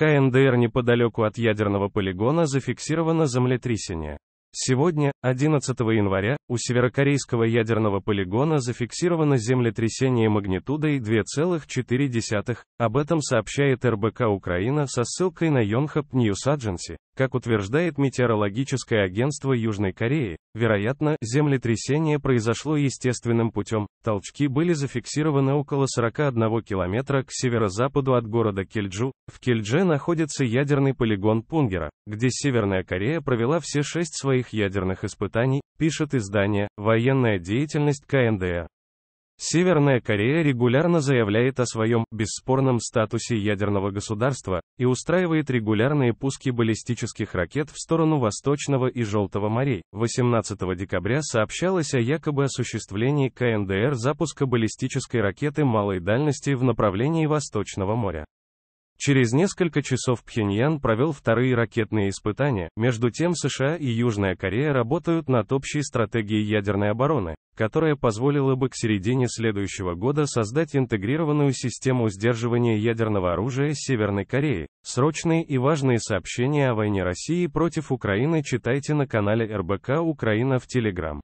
КНДР неподалеку от ядерного полигона зафиксировано землетрясение. Сегодня, 11 января, у северокорейского ядерного полигона зафиксировано землетрясение магнитудой 2,4. Об этом сообщает РБК Украина со ссылкой на Yonhap News Agency. Как утверждает метеорологическое агентство Южной Кореи, вероятно, землетрясение произошло естественным путем. Толчки были зафиксированы около 41 километра к северо-западу от города Кельджу. В Кельдже находится ядерный полигон Пунгера, где Северная Корея провела все шесть своих своих ядерных испытаний, пишет издание «Военная деятельность КНДР». Э». Северная Корея регулярно заявляет о своем бесспорном статусе ядерного государства и устраивает регулярные пуски баллистических ракет в сторону Восточного и Желтого морей. 18 декабря сообщалось о якобы осуществлении КНДР запуска баллистической ракеты малой дальности в направлении Восточного моря. Через несколько часов Пхеньян провел вторые ракетные испытания. Между тем США и Южная Корея работают над общей стратегией ядерной обороны, которая позволила бы к середине следующего года создать интегрированную систему сдерживания ядерного оружия Северной Кореи. Срочные и важные сообщения о войне России против Украины читайте на канале РБК Украина в Телеграм.